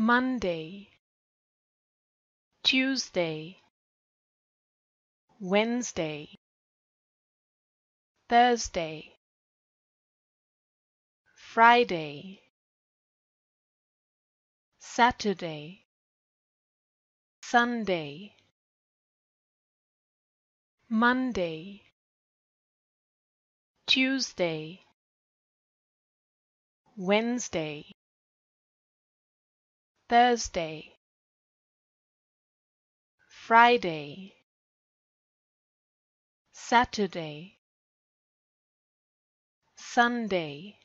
Monday Tuesday Wednesday Thursday Friday Saturday Sunday Monday Tuesday Wednesday Thursday Friday Saturday Sunday